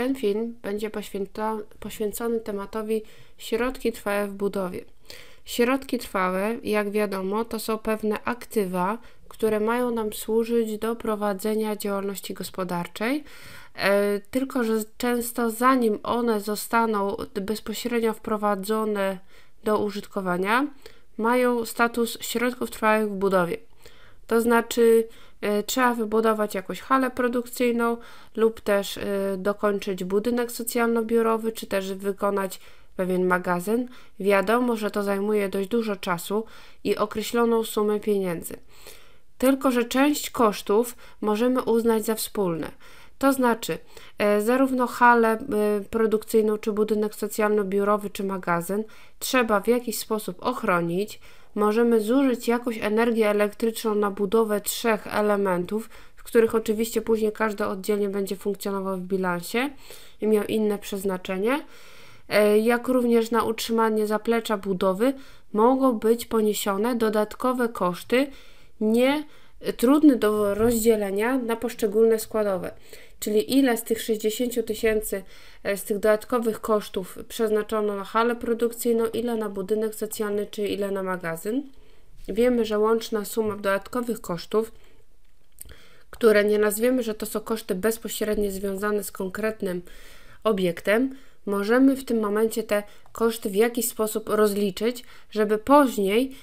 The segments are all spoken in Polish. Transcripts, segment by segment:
Ten film będzie poświęcony tematowi środki trwałe w budowie. Środki trwałe, jak wiadomo, to są pewne aktywa, które mają nam służyć do prowadzenia działalności gospodarczej, e, tylko że często zanim one zostaną bezpośrednio wprowadzone do użytkowania, mają status środków trwałych w budowie. To znaczy, e, trzeba wybudować jakąś halę produkcyjną, lub też e, dokończyć budynek socjalno-biurowy, czy też wykonać pewien magazyn. Wiadomo, że to zajmuje dość dużo czasu i określoną sumę pieniędzy. Tylko, że część kosztów możemy uznać za wspólne. To znaczy, e, zarówno halę e, produkcyjną, czy budynek socjalno-biurowy, czy magazyn trzeba w jakiś sposób ochronić, możemy zużyć jakąś energię elektryczną na budowę trzech elementów, w których oczywiście później każdy oddzielnie będzie funkcjonował w bilansie i miał inne przeznaczenie, e, jak również na utrzymanie zaplecza budowy mogą być poniesione dodatkowe koszty nie trudny do rozdzielenia na poszczególne składowe. Czyli ile z tych 60 tysięcy, e, z tych dodatkowych kosztów przeznaczono na halę produkcyjną, ile na budynek socjalny, czy ile na magazyn. Wiemy, że łączna suma dodatkowych kosztów, które nie nazwiemy, że to są koszty bezpośrednio związane z konkretnym obiektem, możemy w tym momencie te koszty w jakiś sposób rozliczyć, żeby później,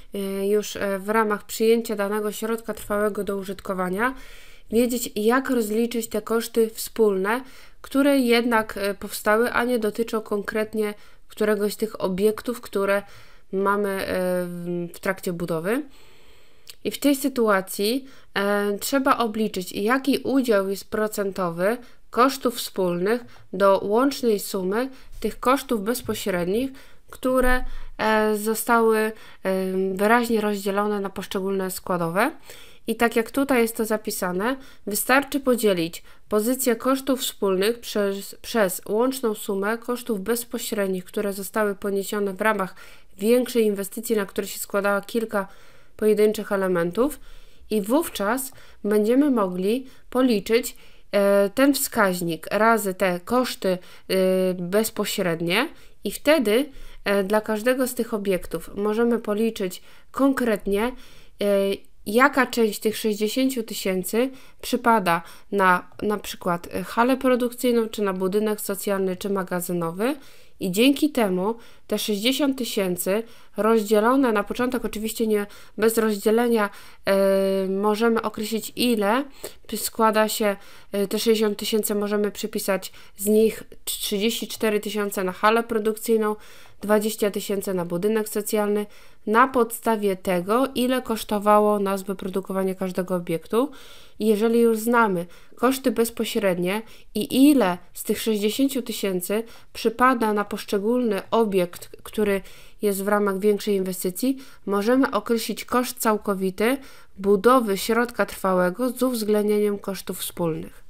y, już y, w ramach przyjęcia danego środka trwałego do użytkowania, wiedzieć, jak rozliczyć te koszty wspólne, które jednak y, powstały, a nie dotyczą konkretnie któregoś z tych obiektów, które mamy w trakcie budowy. I w tej sytuacji e, trzeba obliczyć, jaki udział jest procentowy kosztów wspólnych do łącznej sumy tych kosztów bezpośrednich, które e, zostały e, wyraźnie rozdzielone na poszczególne składowe. I tak jak tutaj jest to zapisane, wystarczy podzielić pozycję kosztów wspólnych przez, przez, łączną sumę kosztów bezpośrednich, które zostały poniesione w ramach większej inwestycji, na które się składała kilka pojedynczych elementów, i wówczas będziemy mogli policzyć, E, ten wskaźnik razy te koszty y, bezpośrednie i wtedy e, dla każdego z tych obiektów możemy policzyć konkretnie, e, jaka część tych 60 tysięcy przypada na na przykład halę produkcyjną, czy na budynek socjalny, czy magazynowy i dzięki temu te 60 tysięcy rozdzielone na początek, oczywiście nie bez rozdzielenia, yy, możemy określić ile składa się yy, te 60 tysięcy, możemy przypisać z nich 34 tysiące na halę produkcyjną, 20 tysięcy na budynek socjalny na podstawie tego, ile kosztowało nas wyprodukowanie każdego obiektu. I jeżeli już znamy koszty bezpośrednie i ile z tych 60 tysięcy przypada na poszczególny obiekt, który jest w ramach większej inwestycji, możemy określić koszt całkowity budowy środka trwałego z uwzględnieniem kosztów wspólnych.